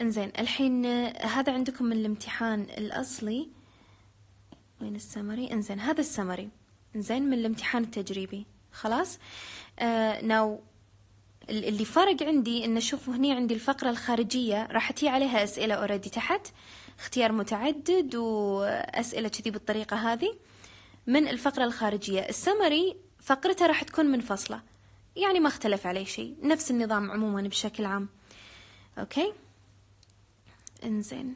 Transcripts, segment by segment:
انزين الحين آه، هذا عندكم من الامتحان الاصلي وين السمري انزين هذا السمري انزين من الامتحان التجريبي خلاص آه ناو اللي فرق عندي ان شوفوا هني عندي الفقره الخارجيه راح تي عليها اسئله اوريدي تحت اختيار متعدد واسئله كذي بالطريقه هذه من الفقره الخارجيه السمري فقرته راح تكون منفصله يعني ما اختلف عليه شيء نفس النظام عموما بشكل عام اوكي انزين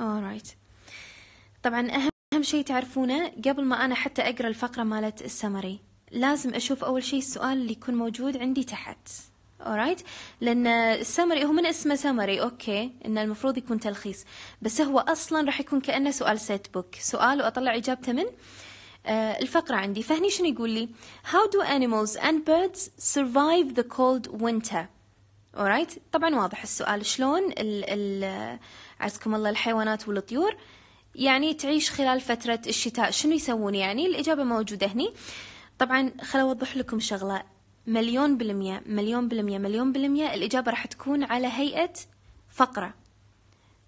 اورايت آه. طبعا اهم اهم شيء تعرفونه قبل ما انا حتى اقرا الفقره مالت السمري لازم اشوف اول شيء السؤال اللي يكون موجود عندي تحت اورايت لان السمري هو من اسمه سمري اوكي ان المفروض يكون تلخيص بس هو اصلا راح يكون كانه سؤال سيت بوك سؤال واطلع اجابته من آه، الفقرة عندي فهني شنو يقول لي How do animals and birds survive the cold winter اورايت طبعا واضح السؤال شلون ال ال عزكم الله الحيوانات والطيور يعني تعيش خلال فترة الشتاء شنو يسوون يعني الإجابة موجودة هني طبعا خل أوضح لكم شغلة مليون بالمية مليون بالمية مليون بالمية الإجابة راح تكون على هيئة فقرة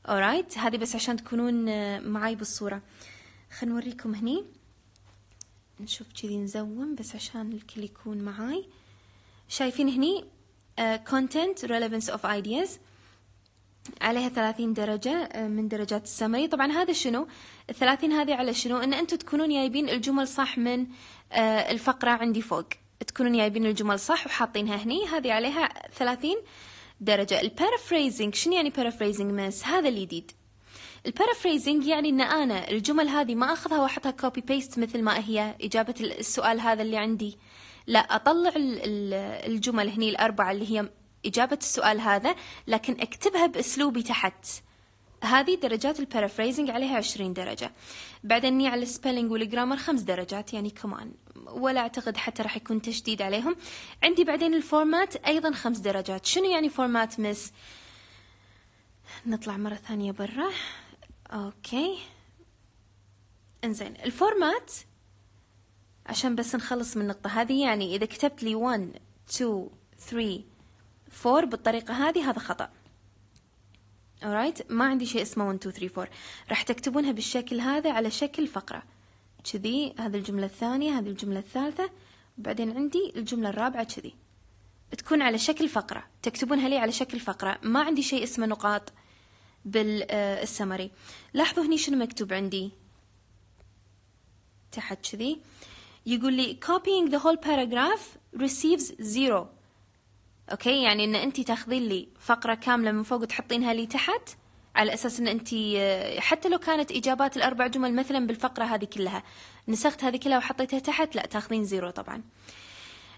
اورايت هذه بس عشان تكونون معاي بالصورة خل نوريكم هني نشوف كذي نزوم بس عشان الكل يكون معاي شايفين هني كونتنت ريليفنس اوف ايدياز عليها 30 درجة آه، من درجات السمري طبعا هذا شنو الثلاثين هذه على شنو ان انتم تكونون جايبين الجمل صح من آه، الفقرة عندي فوق تكونون جايبين الجمل صح وحاطينها هني هذه عليها 30 درجة البارافريزنج شنو يعني بارافريزنج مس هذا الجديد البارافريزنج يعني ان انا الجمل هذه ما اخذها واحطها كوبي بيست مثل ما هي اجابة السؤال هذا اللي عندي آه لا اطلع الجمل هني الاربعه اللي هي اجابه السؤال هذا لكن اكتبها باسلوبي تحت هذه درجات البارافريزنج عليها 20 درجة بعدين على يعني السبيلينج والجرامر خمس درجات يعني كمان ولا أعتقد حتى راح يكون تشديد عليهم عندي بعدين الفورمات أيضا خمس درجات شنو يعني فورمات مس نطلع مرة ثانية برا أوكي انزين الفورمات عشان بس نخلص من النقطة هذه يعني إذا كتبت لي 1 2 3 4 بالطريقة هذه هذا خطأ alright ما عندي شيء اسمه 1 2 3 4 راح تكتبونها بالشكل هذا على شكل فقرة كذي هذه الجملة الثانية هذه الجملة الثالثة بعدين عندي الجملة الرابعة كذي تكون على شكل فقرة تكتبونها لي على شكل فقرة ما عندي شيء اسمه نقاط بالسمري آه، لاحظوا هني شنو مكتوب عندي تحت كذي يقول لي copying the whole paragraph receives zero اوكي يعني ان انت تاخذين لي فقره كامله من فوق وتحطينها لي تحت على اساس ان انت حتى لو كانت اجابات الاربع جمل مثلا بالفقره هذه كلها نسخت هذه كلها وحطيتها تحت لا تاخذين زيرو طبعا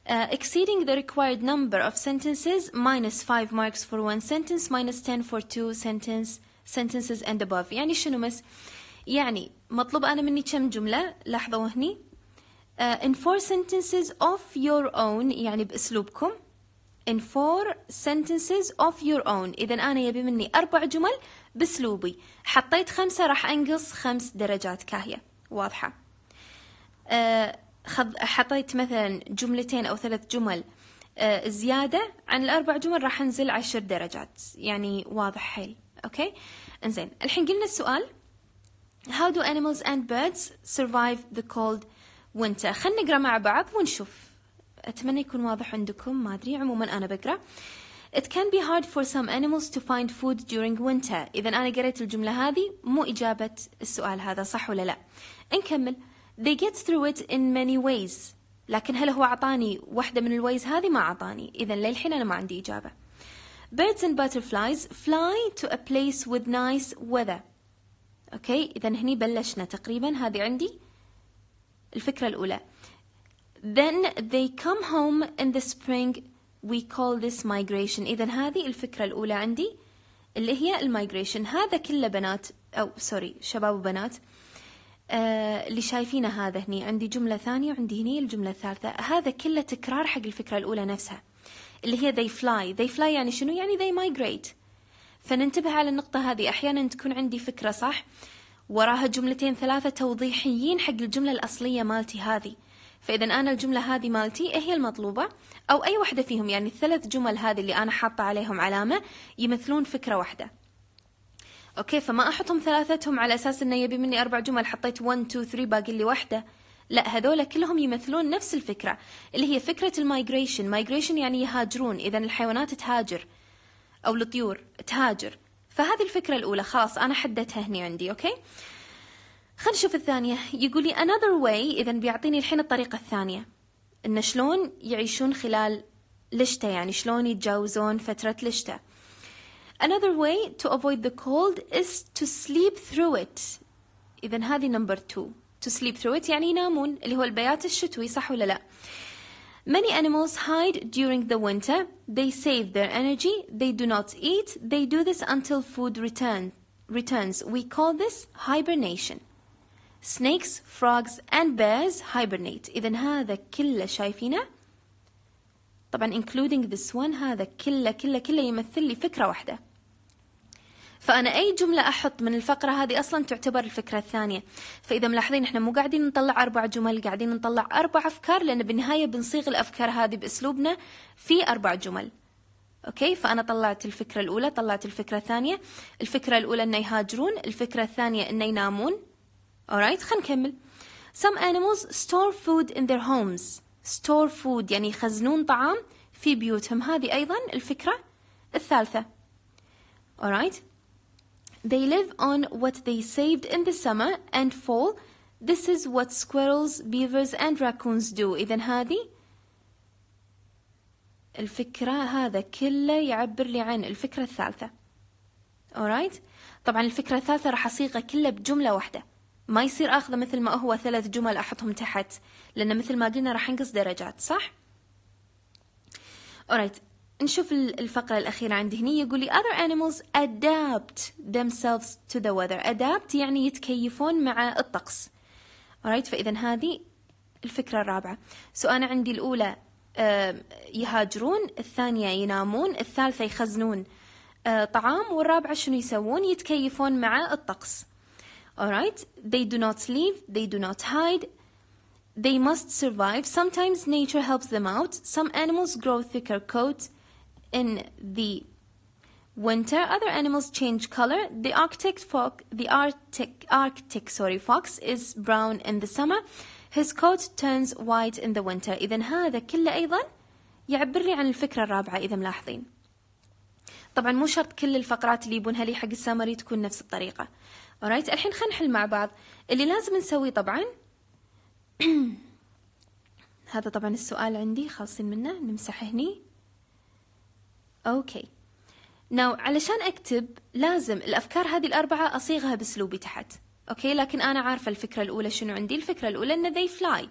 Uh, exceeding the required number of sentences minus 5 marks for one sentence minus 10 for two sentence sentences and above يعني شنو مس يعني مطلوب انا مني كم جمله لاحظوا هني آه، in four sentences of your own يعني بأسلوبكم in four sentences of your own إذا أنا يبي مني أربع جمل بأسلوبي حطيت خمسة راح أنقص خمس درجات كاهية واضحة uh, حطيت مثلا جملتين أو ثلاث جمل أه زيادة عن الأربع جمل راح أنزل عشر درجات يعني واضح حيل أوكي إنزين الحين قلنا السؤال How do animals and birds survive the cold وانت خلينا نقرا مع بعض ونشوف اتمنى يكون واضح عندكم ما ادري عموما انا بقرا It can be hard for some animals to find food during winter. إذا أنا قريت الجملة هذه مو إجابة السؤال هذا صح ولا لا؟ نكمل. They get through it in many ways. لكن هل هو أعطاني واحدة من الويز هذه؟ ما أعطاني. إذا للحين أنا ما عندي إجابة. Birds and butterflies fly to a place with nice weather. أوكي إذا هني بلشنا تقريبا هذه عندي الفكرة الأولى then they come home in the spring we call this migration إذا هذه الفكرة الأولى عندي اللي هي المايجريشن هذا كله بنات أو سوري شباب وبنات آه اللي شايفينه هذا هني عندي جملة ثانية وعندي هني الجملة الثالثة هذا كله تكرار حق الفكرة الأولى نفسها اللي هي they fly they fly يعني شنو يعني they migrate فننتبه على النقطة هذه أحيانا تكون عندي فكرة صح وراها جملتين ثلاثة توضيحيين حق الجملة الأصلية مالتي هذه فإذا أنا الجملة هذه مالتي إيه هي المطلوبة أو أي واحدة فيهم يعني الثلاث جمل هذه اللي أنا حاطة عليهم علامة يمثلون فكرة واحدة أوكي فما أحطهم ثلاثتهم على أساس إنه يبي مني أربع جمل حطيت 1 2 3 باقي لي واحدة لا هذول كلهم يمثلون نفس الفكرة اللي هي فكرة المايجريشن مايجريشن يعني يهاجرون إذا الحيوانات تهاجر أو الطيور تهاجر فهذه الفكرة الأولى خلاص أنا حددتها هني عندي أوكي خلينا نشوف الثانية يقول لي another way إذا بيعطيني الحين الطريقة الثانية إن شلون يعيشون خلال لشتة يعني شلون يتجاوزون فترة لشتة Another way to avoid the cold is to sleep through it إذا هذه نمبر 2 to sleep through it يعني ينامون اللي هو البيات الشتوي صح ولا لا Many animals hide during the winter. They save their energy. They do not eat. They do this until food return, returns. We call this hibernation. Snakes, frogs and bears hibernate. إذا هذا كله شايفينه طبعا including this one هذا كله كله كله يمثل لي فكرة واحدة. فانا اي جمله احط من الفقره هذه اصلا تعتبر الفكره الثانيه فاذا ملاحظين احنا مو قاعدين نطلع اربع جمل قاعدين نطلع اربع افكار لان بالنهايه بنصيغ الافكار هذه باسلوبنا في اربع جمل اوكي فانا طلعت الفكره الاولى طلعت الفكره الثانيه الفكره الاولى انه يهاجرون الفكره الثانيه انه ينامون alright خلينا نكمل some animals store food in their homes store food يعني يخزنون طعام في بيوتهم هذه ايضا الفكره الثالثه alright They live on what they saved in the summer and fall. This is what squirrels, beavers and raccoons do. إذا هذه الفكرة هذا كله يعبر لي عن الفكرة الثالثة. alright طبعا الفكرة الثالثة راح أصيغه كله بجملة واحدة. ما يصير اخذه مثل ما هو ثلاث جمل احطهم تحت لان مثل ما قلنا راح انقص درجات صح؟ alright نشوف الفقرة الأخيرة عندي هني يقول لي other animals adapt themselves to the weather adapt يعني يتكيفون مع الطقس alright فإذا هذه الفكرة الرابعة سو أنا عندي الأولى يهاجرون الثانية ينامون الثالثة يخزنون طعام والرابعة شنو يسوون يتكيفون مع الطقس alright they do not leave they do not hide they must survive sometimes nature helps them out some animals grow thicker coats in the winter. Other animals change color. The Arctic fox, the Arctic, Arctic sorry, fox is brown in the summer. His coat turns white in the winter. إذا هذا كله أيضا يعبر لي عن الفكرة الرابعة إذا ملاحظين. طبعا مو شرط كل الفقرات اللي يبونها لي حق السامري تكون نفس الطريقة. اوريت الحين خلينا نحل مع بعض. اللي لازم نسويه طبعا هذا طبعا السؤال عندي خالصين منه نمسح هني اوكي ناو علشان اكتب لازم الافكار هذه الاربعه اصيغها باسلوبي تحت اوكي لكن انا عارفه الفكره الاولى شنو عندي الفكره الاولى ان ذي فلاي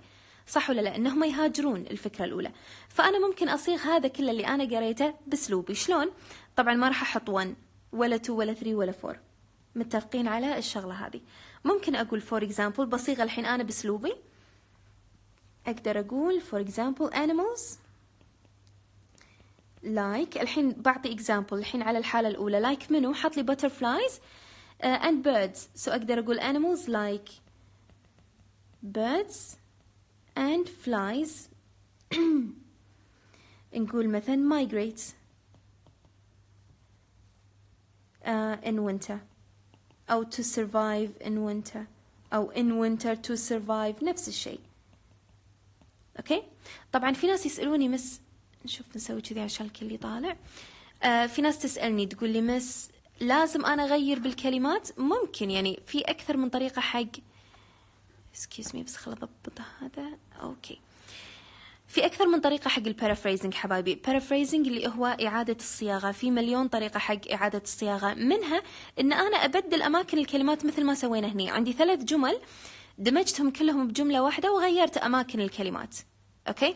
صح ولا لا انهم يهاجرون الفكره الاولى فانا ممكن اصيغ هذا كله اللي انا قريته باسلوبي شلون طبعا ما راح احط 1 ولا 2 ولا 3 ولا 4 متفقين على الشغله هذه ممكن اقول فور اكزامبل بصيغه الحين انا باسلوبي اقدر اقول فور اكزامبل animals لايك like. الحين بعطي اكزامبل الحين على الحاله الاولى لايك like منو حط لي بترفلايز اند بيردز سو اقدر اقول animals like birds and flies نقول مثلا migrates uh, in winter أو to survive in winter أو in winter to survive نفس الشيء أوكي okay? طبعا في ناس يسألوني مس نشوف نسوي كذي عشان الكل يطالع آه في ناس تسألني تقول لي مس لازم أنا أغير بالكلمات ممكن يعني في أكثر من طريقة حق اكسكيوز مي بس خل أضبط هذا أوكي في أكثر من طريقة حق البارافريزنج حبايبي بارافريزنج اللي هو إعادة الصياغة في مليون طريقة حق إعادة الصياغة منها إن أنا أبدل أماكن الكلمات مثل ما سوينا هنا عندي ثلاث جمل دمجتهم كلهم بجملة واحدة وغيرت أماكن الكلمات اوكي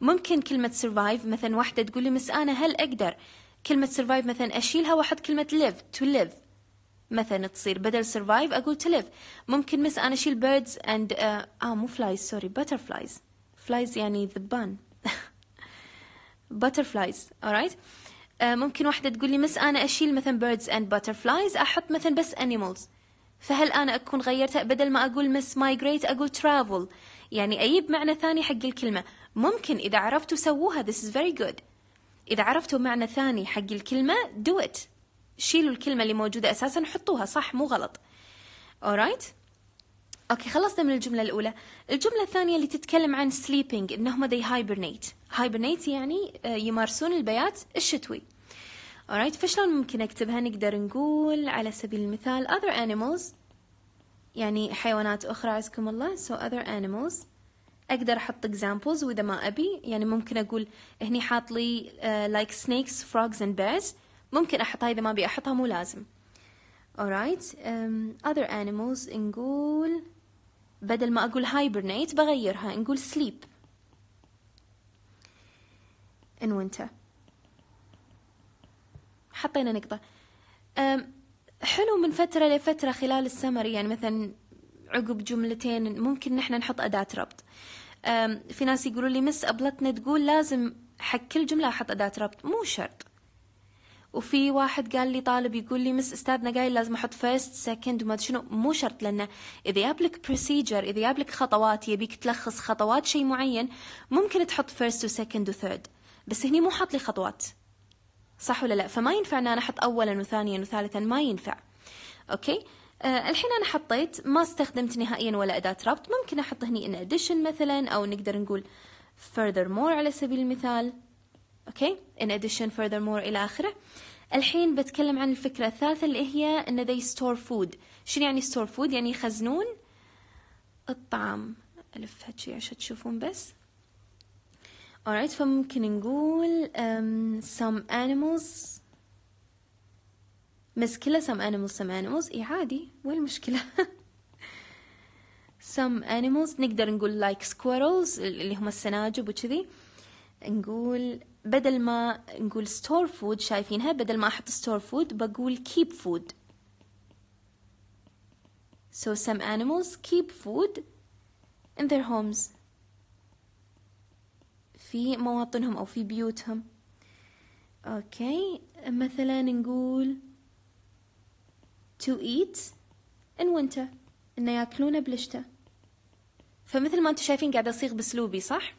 ممكن كلمه سرفايف مثلا واحده تقول لي مس انا هل اقدر كلمه سرفايف مثلا اشيلها واحط كلمه ليف تو ليف مثلا تصير بدل سرفايف اقول تو ليف ممكن مس انا اشيل بيردز اند آه،, اه مو فلايز سوري باترفلايز فلايز يعني ذبان باترفلايز alright ممكن واحدة تقول لي مس أنا أشيل مثلا birds and butterflies أحط مثلا بس animals فهل أنا أكون غيرتها بدل ما أقول مس migrate أقول travel يعني أجيب معنى ثاني حق الكلمة ممكن إذا عرفتوا سووها this is very good إذا عرفتوا معنى ثاني حق الكلمة do it شيلوا الكلمة اللي موجودة أساسا حطوها صح مو غلط alright اوكي خلصنا من الجملة الأولى الجملة الثانية اللي تتكلم عن sleeping إنهم they hibernate hibernate يعني آه، يمارسون البيات الشتوي alright فشلون ممكن أكتبها نقدر نقول على سبيل المثال other animals يعني حيوانات أخرى عزكم الله so other animals أقدر أحط examples وإذا ما أبي يعني ممكن أقول هني حاط لي uh, like snakes, frogs and bears ممكن أحطها إذا ما أبي أحطها مو لازم alright um, other animals نقول بدل ما أقول hibernate بغيرها نقول sleep in winter حطينا نقطة um, حلو من فترة لفترة خلال السمر يعني مثلا عقب جملتين ممكن نحن نحط أداة ربط في ناس يقولوا لي مس أبلتنا تقول لازم حق كل جملة أحط أداة ربط مو شرط وفي واحد قال لي طالب يقول لي مس استاذنا قايل لازم احط فيرست سكند وما شنو مو شرط لانه اذا يابلك بروسيجر اذا يابلك خطوات يبيك تلخص خطوات شيء معين ممكن تحط فيرست وسكند وثيرد بس هني مو حاط لي خطوات صح ولا لا فما ينفع ان انا احط اولا وثانيا وثالثا ما ينفع اوكي آه الحين انا حطيت ما استخدمت نهائيا ولا اداه ربط ممكن احط هني ان اديشن مثلا او نقدر نقول فرذر مور على سبيل المثال اوكي ان اديشن فرذر مور الى اخره الحين بتكلم عن الفكره الثالثه اللي هي ان ذي ستور فود شنو يعني ستور فود يعني يخزنون الطعام الف هاتشي عشان تشوفون بس alright فممكن نقول um, some animals مسكلة some animals some animals اي عادي وين المشكلة some animals نقدر نقول like squirrels اللي هم السناجب وكذي نقول بدل ما نقول store food شايفينها بدل ما احط store food بقول keep food so some animals keep food in their homes في مواطنهم أو في بيوتهم أوكي مثلا نقول to eat in winter إنه ياكلونه بالشتاء فمثل ما أنتم شايفين قاعدة أصيغ بأسلوبي صح؟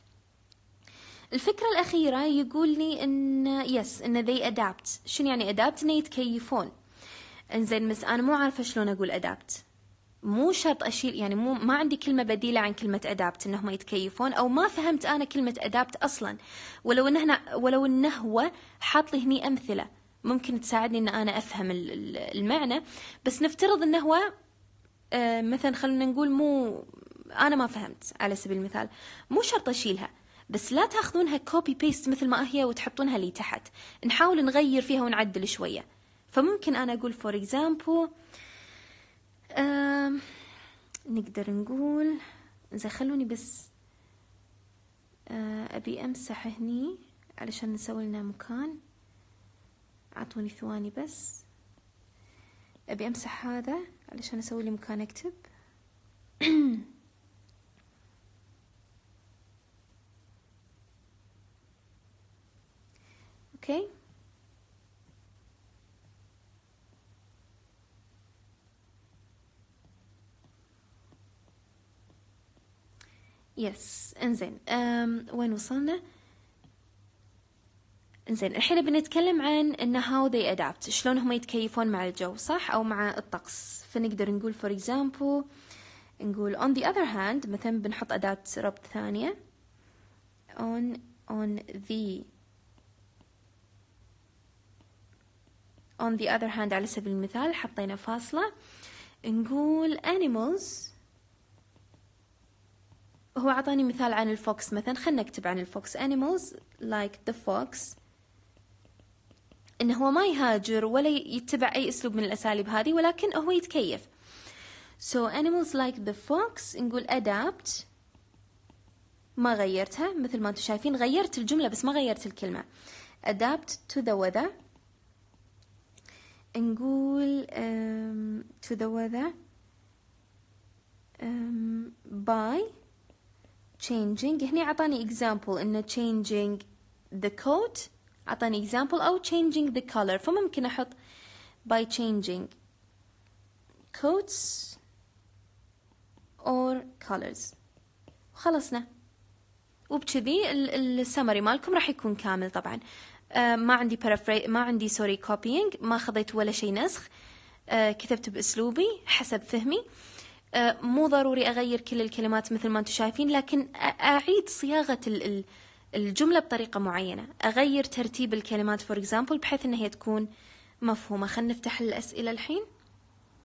الفكرة الأخيرة يقول لي إن يس إن they adapt شنو يعني adapt إنه يتكيفون إنزين بس أنا مو عارفة شلون أقول adapt مو شرط اشيل يعني مو ما عندي كلمه بديله عن كلمه ادابت انهم يتكيفون او ما فهمت انا كلمه ادابت اصلا ولو انه ولو انه هو حاط لي هني امثله ممكن تساعدني ان انا افهم المعنى بس نفترض انه هو آه، مثلا خلينا نقول مو انا ما فهمت على سبيل المثال مو شرط اشيلها بس لا تاخذونها كوبي بيست مثل ما هي وتحطونها لي تحت نحاول نغير فيها ونعدل شويه فممكن انا اقول فور اكزامبل نقدر نقول إذا خلوني بس أه، أبي أمسح هني علشان نسوي لنا مكان أعطوني ثواني بس أبي أمسح هذا علشان أسوي لي مكان أكتب أوكي okay. يس انزين وين وصلنا انزين الحين بنتكلم عن ان هاو they adapt شلون هم يتكيفون مع الجو صح او مع الطقس فنقدر نقول for example نقول on the other hand مثلا بنحط أداة ربط ثانية on on the on the other hand على سبيل المثال حطينا فاصلة نقول animals هو عطاني مثال عن الفوكس مثلا خلنا نكتب عن الفوكس animals like the fox انه هو ما يهاجر ولا يتبع اي اسلوب من الاساليب هذه ولكن هو يتكيف so animals like the fox نقول adapt ما غيرتها مثل ما انتم شايفين غيرت الجملة بس ما غيرت الكلمة adapt to the weather نقول um, to the weather um, by changing هني عطاني example إنه changing the coat عطاني example أو changing the color فممكن أحط by changing coats or colors خلصنا وبكذي السمري مالكم راح يكون كامل طبعا آه ما عندي paraphrase ما عندي سوري copying ما خذيت ولا شيء نسخ آه كتبت باسلوبي حسب فهمي آه، مو ضروري اغير كل الكلمات مثل ما انتم شايفين لكن اعيد صياغه الجمله بطريقه معينه اغير ترتيب الكلمات فور اكزامبل بحيث انها تكون مفهومه خلينا نفتح الاسئله الحين